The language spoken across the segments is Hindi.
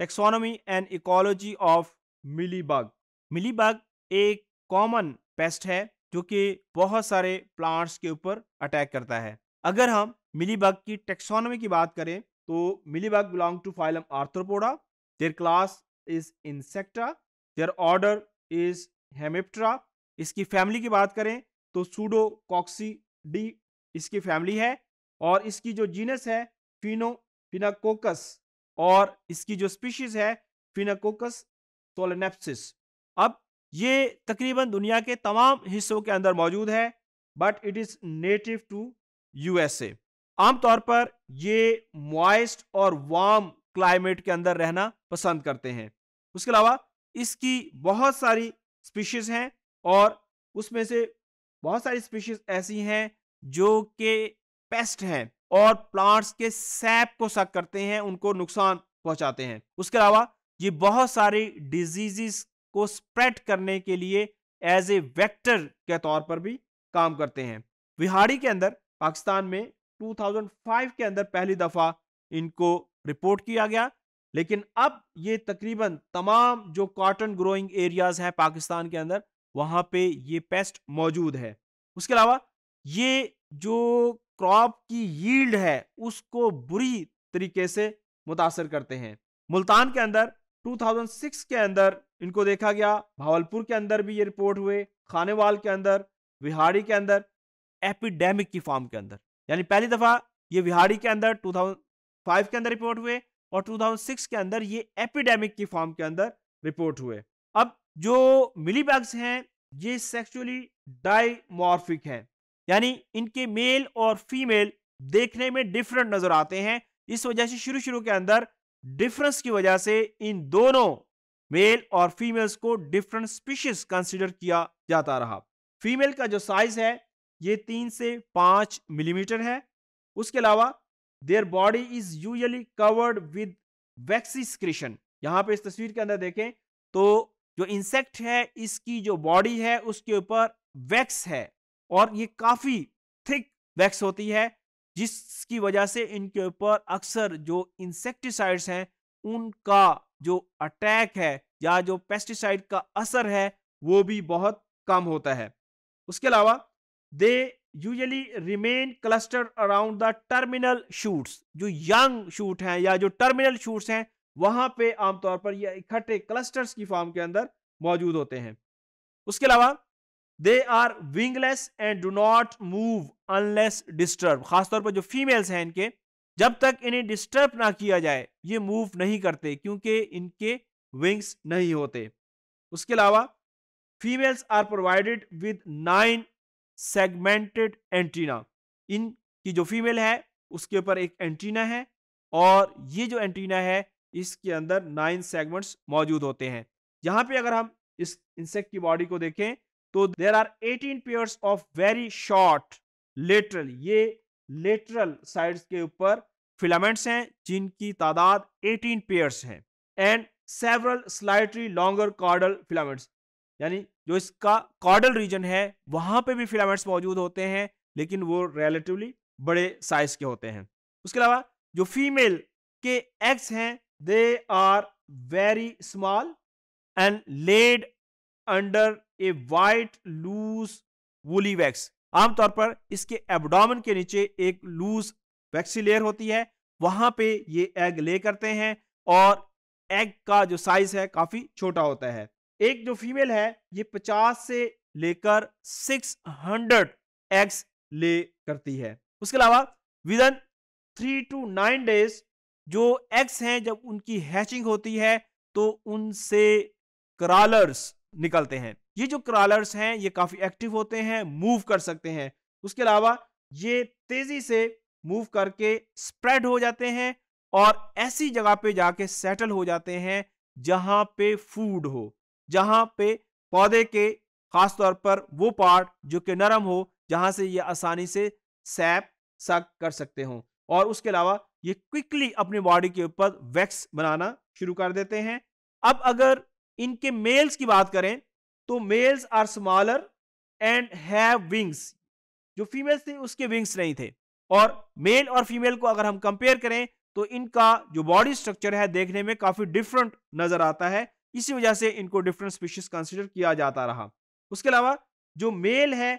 taxonomy and ecology of mealybug mealybug एक कॉमन पेस्ट है जो कि बहुत सारे प्लांट्स के ऊपर अटैक करता है अगर हम मिलीबग की टेक्सोनोमी की बात करें तो mealybug belong to phylum arthropoda their class is insecta their order is hemiptera इसकी फैमिली की बात करें तो सूडो कॉक्सी डी इसकी फैमिली है और इसकी जो जीनस है फिनो फिनाकोकस और इसकी जो स्पीशीज है फिनाकोकस सोलेनेप्सिस अब ये तकरीबन दुनिया के तमाम हिस्सों के अंदर मौजूद है but it is native to USA आमतौर पर ये मॉइस्ट और वार्म क्लाइमेट के अंदर रहना पसंद करते हैं उसके अलावा इसकी बहुत सारी स्पीशीज़ हैं और उसमें से बहुत सारी स्पीशीज़ ऐसी हैं जो कि पेस्ट हैं और प्लांट्स के सैप को सक करते हैं उनको नुकसान पहुंचाते हैं उसके अलावा ये बहुत सारी डिजीजेस को स्प्रेड करने के लिए एज ए वेक्टर के तौर पर भी काम करते हैं बिहाड़ी के अंदर पाकिस्तान में 2005 के अंदर पहली दफ़ा इनको रिपोर्ट किया गया लेकिन अब ये तकरीबन तमाम जो कॉटन ग्रोइंग एरियाज हैं पाकिस्तान के अंदर वहां पे ये पेस्ट मौजूद है उसके अलावा ये जो क्रॉप की यील्ड है उसको बुरी तरीके से मुतासर करते हैं मुल्तान के अंदर 2006 के अंदर इनको देखा गया भावलपुर के अंदर भी ये रिपोर्ट हुए खानेवाल के अंदर विहाड़ी के अंदर एपिडेमिक की फॉर्म के अंदर यानी पहली दफ़ा ये विहाड़ी के अंदर 2005 के अंदर रिपोर्ट हुए और 2006 के अंदर ये एपिडेमिक की फॉर्म के अंदर रिपोर्ट हुए अब जो मिली हैं ये सेक्सुअली डाइमॉर्फिक हैं यानी इनके मेल और फीमेल देखने में डिफरेंट नजर आते हैं इस वजह से शुरू शुरू के अंदर डिफरेंस की वजह से इन दोनों मेल और फीमेल्स को डिफरेंट स्पीशीज कंसिडर किया जाता रहा फीमेल का जो साइज है ये तीन से पांच मिलीमीटर है उसके अलावा their body is usually covered with waxy यहां पे इस तस्वीर के अंदर देखें तो जो इंसेक्ट है इसकी जो बॉडी है उसके ऊपर वैक्स है और ये काफ़ी थिक वैक्स होती है जिसकी वजह से इनके ऊपर अक्सर जो इंसेक्टिसाइड्स हैं उनका जो अटैक है या जो पेस्टिसाइड का असर है वो भी बहुत कम होता है उसके अलावा they usually remain cluster around the terminal shoots जो यंग शूट हैं या जो टर्मिनल शूट्स हैं वहां पे आमतौर पर ये इकट्ठे क्लस्टर्स की फॉर्म के अंदर मौजूद होते हैं उसके अलावा they are wingless and do not move unless disturb खासतौर पर जो फीमेल्स हैं इनके जब तक इन्हें डिस्टर्ब ना किया जाए ये मूव नहीं करते क्योंकि इनके विंग्स नहीं होते उसके अलावा females are provided with nine segmented antenna इनकी जो फीमेल है उसके ऊपर एक एंटीना है और ये जो एंटीना है इसके अंदर नाइन सेगमेंट्स मौजूद होते हैं यहाँ पे अगर हम इस इंसेक्ट की बॉडी को देखें तो there are 18 pairs of very short lateral ये लेटरल साइड्स के ऊपर फिलामेंट्स हैं जिनकी तादाद 18 पेयर्स हैं and several slightly longer caudal filaments यानी जो इसका कॉर्डल रीजन है वहां पे भी फिलामेंट्स मौजूद होते हैं लेकिन वो रिलेटिवली बड़े साइज के होते हैं उसके अलावा जो फीमेल के एग्स हैं they are very small and laid under a white loose woolly wax आमतौर पर इसके एब्डोमन के नीचे एक लूज वैक्सी लेयर होती है वहां पे ये एग ले करते हैं और एग का जो साइज है काफी छोटा होता है एक जो फीमेल है ये 50 से लेकर 600 एग्स ले करती है उसके अलावा within three to nine days जो एग्स हैं जब उनकी हैचिंग होती है तो उनसे क्रॉलर्स निकलते हैं ये जो क्रॉलर्स हैं ये काफ़ी एक्टिव होते हैं मूव कर सकते हैं उसके अलावा ये तेज़ी से मूव करके स्प्रेड हो जाते हैं और ऐसी जगह पे जाके सेटल हो जाते हैं जहां पे फूड हो जहां पे पौधे के ख़ास तौर पर वो पार्ट जो कि नरम हो जहां से ये आसानी से सैप सक कर सकते हो और उसके अलावा ये क्विकली अपनी बॉडी के ऊपर वैक्स बनाना शुरू कर देते हैं अब अगर इनके मेल्स की बात करें तो males are smaller and have wings जो फीमेल्स थे उसके विंग्स नहीं थे और मेल और फीमेल को अगर हम कंपेयर करें तो इनका जो बॉडी स्ट्रक्चर है देखने में काफ़ी डिफरेंट नज़र आता है इसी वजह से इनको डिफरेंट स्पीशीज कंसिडर किया जाता रहा उसके अलावा जो मेल है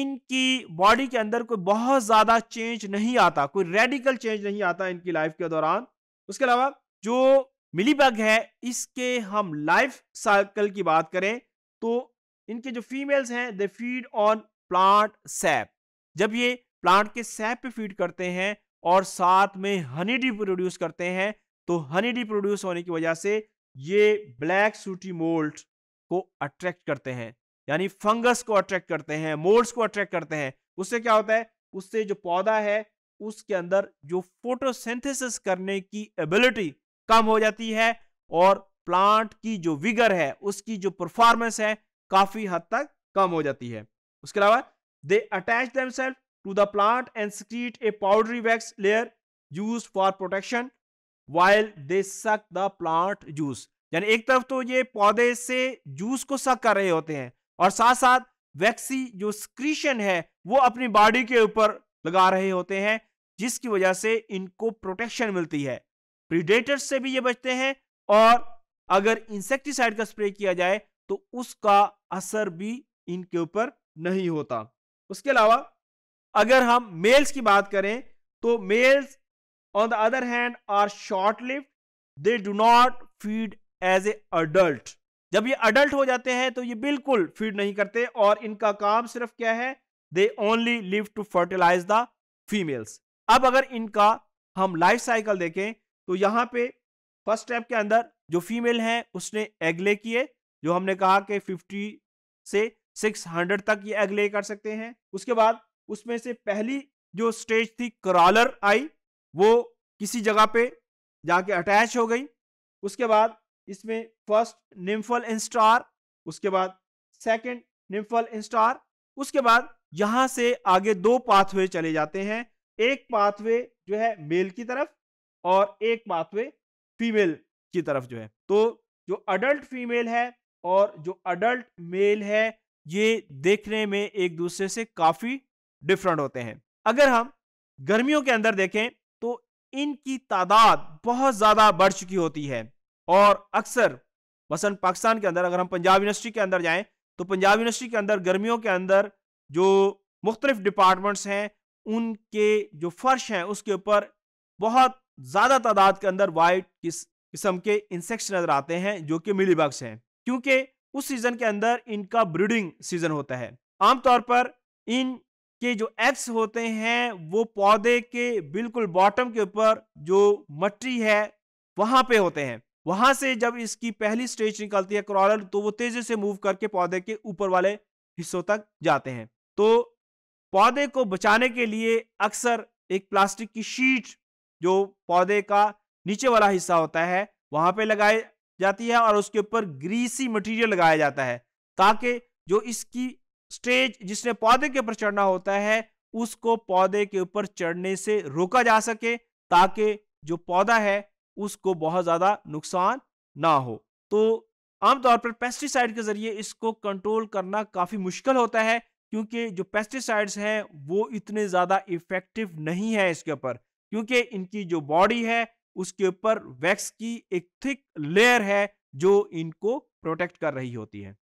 इनकी बॉडी के अंदर कोई बहुत ज़्यादा चेंज नहीं आता कोई रेडिकल चेंज नहीं आता इनकी लाइफ के दौरान उसके अलावा जो मिलीबग है इसके हम लाइफ साइकिल की बात करें तो इनके जो फीमेल्स हैं they feed on plant sap जब ये प्लांट के सैप पे फीड करते हैं और साथ में हनी डी प्रोड्यूस करते हैं तो हनी डी प्रोड्यूस होने की वजह से ये ब्लैक सूटी मोल्ट को अट्रैक्ट करते हैं यानी फंगस को अट्रैक्ट करते हैं मोल्ड्स को अट्रैक्ट करते हैं उससे क्या होता है उससे जो पौधा है उसके अंदर जो फोटोसिंथेसिस करने की एबिलिटी कम हो जाती है और प्लांट की जो विगर है उसकी जो परफॉर्मेंस है काफी हद तक कम हो जाती है उसके अलावा they attach themselves to the plant and secrete a powdery wax layer use for protection while they suck the plant juice यानी एक तरफ तो ये पौधे से जूस को सक कर रहे होते हैं और साथ साथ वैक्सी जो स्क्रीशन है वो अपनी बॉडी के ऊपर लगा रहे होते हैं जिसकी वजह से इनको प्रोटेक्शन मिलती है प्रीडेटर्स से भी ये बचते हैं और अगर इंसेक्टिसाइड का स्प्रे किया जाए तो उसका असर भी इनके ऊपर नहीं होता उसके अलावा अगर हम मेल्स की बात करें तो males on the other hand are short lived they do not feed as a adult जब ये अडल्ट हो जाते हैं तो ये बिल्कुल फीड नहीं करते और इनका काम सिर्फ क्या है they only live to fertilize the females अब अगर इनका हम लाइफ साइकिल देखें तो यहां पे फर्स्ट स्टेप के अंदर जो फीमेल हैं उसने एग ले किए जो हमने कहा कि 50 से 600 तक ये एग ले कर सकते हैं उसके बाद उसमें से पहली जो स्टेज थी क्रॉलर आई वो किसी जगह पे जाके अटैच हो गई उसके बाद इसमें फर्स्ट निम्फल इंस्टार उसके बाद सेकंड निम्फल इंस्टार उसके बाद यहां से आगे दो पाथवे चले जाते हैं एक पाथवे जो है मेल की तरफ और एक पाथवे फीमेल की तरफ जो है तो जो अडल्ट फीमेल है और जो अडल्ट मेल है ये देखने में एक दूसरे से काफ़ी डिफरेंट होते हैं अगर हम गर्मियों के अंदर देखें तो इनकी तादाद बहुत ज़्यादा बढ़ चुकी होती है और अक्सर वसंत पाकिस्तान के अंदर अगर हम पंजाब यूनिवर्सिटी के अंदर जाएं तो पंजाब यूनिवर्सिटी के अंदर गर्मियों के अंदर जो मुख्तलिफ डिपार्टमेंट्स हैं उनके जो फर्श हैं उसके ऊपर बहुत ज़्यादा तादाद के अंदर वाइट किस किस्म के इंसेक्ट्स नजर आते हैं जो कि मिलीबग्स हैं क्योंकि उस सीजन के अंदर इनका ब्रीडिंग सीजन होता है आमतौर पर इन के जो एग्स होते हैं वो पौधे के बिल्कुल बॉटम के ऊपर जो मट्टी है वहां पे होते हैं वहां से जब इसकी पहली स्टेज निकलती है क्रॉलर तो वो तेजी से मूव करके पौधे के ऊपर वाले हिस्सों तक जाते हैं तो पौधे को बचाने के लिए अक्सर एक प्लास्टिक की शीट जो पौधे का नीचे वाला हिस्सा होता है वहां पे लगाई जाती है और उसके ऊपर ग्रीसी मटेरियल लगाया जाता है ताकि जो इसकी स्टेज जिसने पौधे के ऊपर चढ़ना होता है उसको पौधे के ऊपर चढ़ने से रोका जा सके ताकि जो पौधा है उसको बहुत ज़्यादा नुकसान ना हो तो आमतौर पर पेस्टिसाइड के ज़रिए इसको कंट्रोल करना काफ़ी मुश्किल होता है क्योंकि जो पेस्टिसाइड्स हैं वो इतने ज़्यादा इफ़ेक्टिव नहीं है इसके ऊपर क्योंकि इनकी जो बॉडी है उसके ऊपर वैक्स की एक थिक लेयर है जो इनको प्रोटेक्ट कर रही होती है